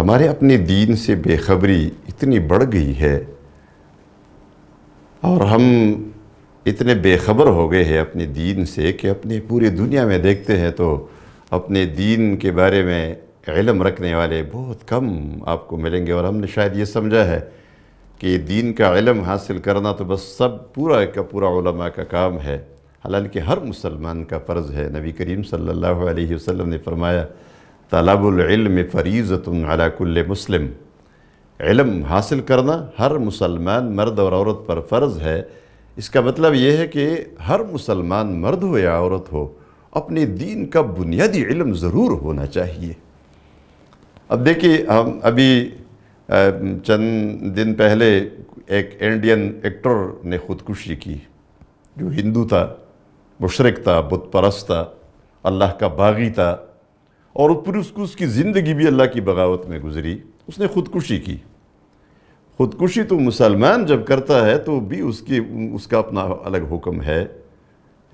हमारे अपने दीन से बेखबरी इतनी बढ़ गई है और हम इतने बेखबर हो गए हैं अपने दीन से कि अपने पूरी दुनिया में देखते हैं तो अपने दीन के बारे में इलम रखने वाले बहुत कम आपको मिलेंगे और हमने शायद ये समझा है कि दीन का इलम हासिल करना तो बस सब पूरा का पूरा उलमा का काम है हालांकि हर मुसलमान का फ़र्ज़ है नबी करीम सल्लल्लाहु अलैहि वसल्लम ने फरमाया तुम फ़रीज़तुल मुस्लिम इलम हासिल करना हर मुसलमान मर्द और औरत पर फ़र्ज़ है इसका मतलब यह है कि हर मुसलमान मर्द हो या औरत हो अपने दीन का बुनियादी इलम ज़रूर होना चाहिए अब देखिए हम अभी चंद दिन पहले एक इंडियन एक्टर ने ख़ुदकुशी की जो हिंदू था मुशरक था बुतपरस्त था अल्लाह का बागी था और फिर उसको उसकी ज़िंदगी भी अल्लाह की बगावत में गुजरी उसने ख़ुदकुशी की ख़ुदकुशी तो मुसलमान जब करता है तो भी उसकी उसका अपना अलग हुक्म है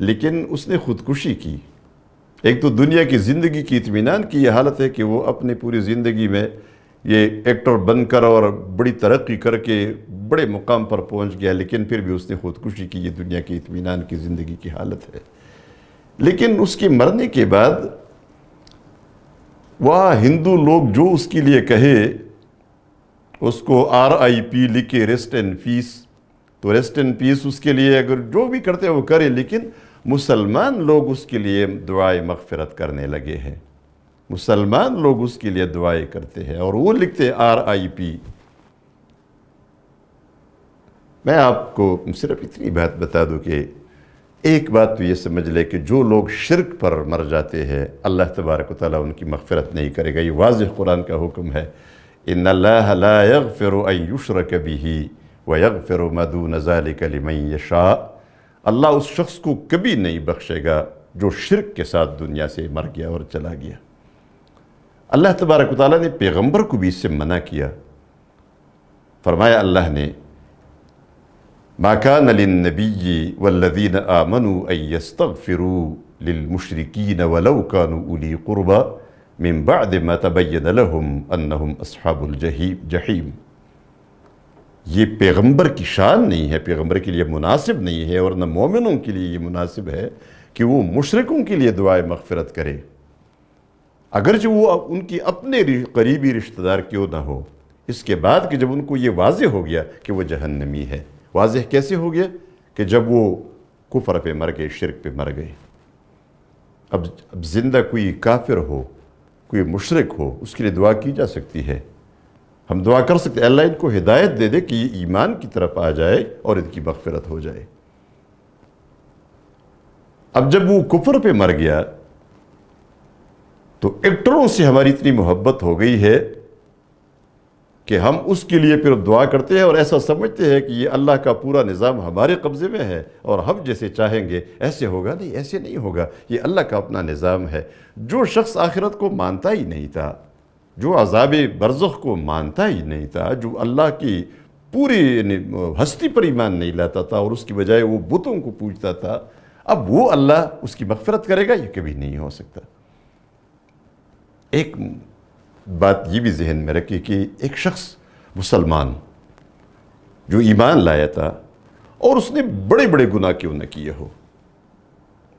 लेकिन उसने ख़ुदकुशी की एक तो दुनिया की ज़िंदगी की इतमान की यह हालत है कि वो अपनी पूरी ज़िंदगी में ये एक्टर बनकर और बड़ी तरक्की करके बड़े मुकाम पर पहुंच गया लेकिन फिर भी उसने ख़ुदकुशी की ये दुनिया की इतमान की ज़िंदगी की हालत है लेकिन उसके मरने के बाद वह हिंदू लोग जो उसके लिए कहे उसको आर आई पी लिखे रेस्ट एंड पीस तो रेस्ट एंड पीस उसके लिए अगर जो भी करते हैं वो करे लेकिन मुसलमान लोग उसके लिए दुआएं मगफरत करने लगे हैं मुसलमान लोग उसके लिए दुआएं करते हैं और वो लिखते आर आई पी मैं आपको सिर्फ इतनी बात बता दूं कि एक बात तो ये समझ ले कि जो लोग शिरक पर मर जाते हैं अल्लाह तबारक ताली उनकी मगफरत नहीं करेगा ये वाज कुरान का हुक्म है इन लाग फ़िर कभी ही वग फ़िर मधु नज़ाल कलीमय शाह अल्लाह उस शख्स को कभी नहीं बख्शेगा जो शिरक के साथ दुनिया से मर गया और चला गया अल्लाह तबारक ताली ने पैगम्बर को भी इससे मना किया फरमाया अल्लाह ने माकान नबी वल्लिन आमनु अयस्तफ़िरु लिलमुशरकिन वलौकान उली क़ुरबा मिम्बाद मतबैन लहम अन्नहम असहाबुल जहीम जहीम ये पैगंबर की शान नहीं है पैगंबर के लिए मुनासिब नहीं है और न मोमिनों के लिए ये मुनासिब है कि वो मुशरकों के लिए दुआ मगफरत करे अगरचे वो उनकी अपने करीबी रिश्तेदार क्यों ना हो इसके बाद कि जब उनको ये वाज हो गया कि वह जहन्नमी है वाजह कैसे हो गया कि जब वो कुफर पे मर गए शिरक पे मर गए अब अब ज़िंदा कोई काफिर हो कोई मुशरक हो उसके लिए दुआ की जा सकती है हम दुआ कर सकते हैं अल्लाह इनको हिदायत दे दे कि ये ईमान की तरफ आ जाए और इनकी मगफरत हो जाए अब जब वो कुफर पे मर गया तो एक्टरों से हमारी इतनी मोहब्बत हो गई है कि हम उसके लिए फिर दुआ करते हैं और ऐसा समझते हैं कि ये अल्लाह का पूरा निज़ाम हमारे कब्ज़े में है और हम जैसे चाहेंगे ऐसे होगा नहीं ऐसे नहीं होगा ये अल्लाह का अपना निज़ाम है जो शख्स आखिरत को मानता ही नहीं था जो अजाब बरज़ को मानता ही नहीं था जो अल्लाह की पूरी हस्ती पर ईमान नहीं लाता था और उसकी बजाय वो बुतों को पूजता था अब वो अल्लाह उसकी मफफरत करेगा ये कभी नहीं हो सकता एक बात ये भी जहन में रखी कि एक शख्स मुसलमान जो ईमान लाया था और उसने बड़े बड़े गुनाह क्यों न किए हो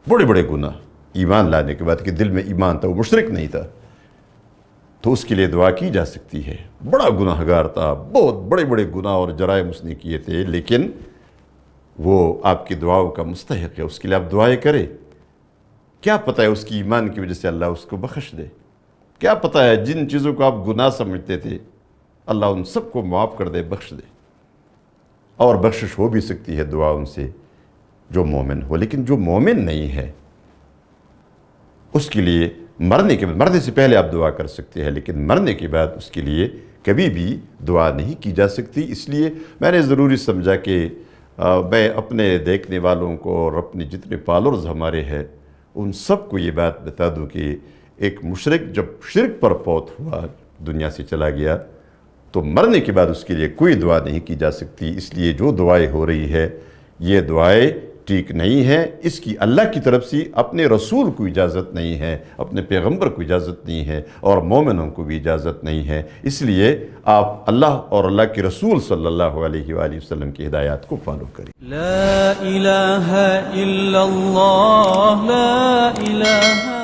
बड़े बड़े गुनाह ईमान लाने के बाद कि दिल में ईमान था वो मुशरक नहीं था तो उसके लिए दुआ की जा सकती है बड़ा गुनाहगार था बहुत बड़े बड़े गुनाह और जराइम उसने किए थे लेकिन वो आपकी दुआओं का मुस्तक है उसके लिए आप दुआएं करें क्या पता है उसकी ईमान की वजह से अल्लाह उसको बख्श दे क्या पता है जिन चीज़ों को आप गुनाह समझते थे अल्लाह उन सबको माफ़ कर दे बख्श दे और बख्शिश हो भी सकती है दुआ उनसे जो मोमिन हो लेकिन जो मोमिन नहीं है उसके लिए मरने के बाद मरने से पहले आप दुआ कर सकते हैं लेकिन मरने के बाद उसके लिए कभी भी दुआ नहीं की जा सकती इसलिए मैंने ज़रूरी समझा कि मैं अपने देखने वालों को और अपने जितने फॉलोअर्स हमारे हैं उन सबको ये बात बता दूँ कि एक मुशरक जब शिरक पर फौत हुआ दुनिया से चला गया तो मरने के बाद उसके लिए कोई दुआ नहीं की जा सकती इसलिए जो दुआएं हो रही है ये दुआएं ठीक नहीं है इसकी अल्लाह की तरफ से अपने रसूल को इजाज़त नहीं है अपने पैगंबर को इजाज़त नहीं है और मोमिनों को भी इजाज़त नहीं है इसलिए आप अल्लाह और अल्लाह के रसूल सल्लल्लाहु अलैहि वसल्लम की हिदायत को फॉलो करें ला इलाहा इल्लल्लाह ला इलाहा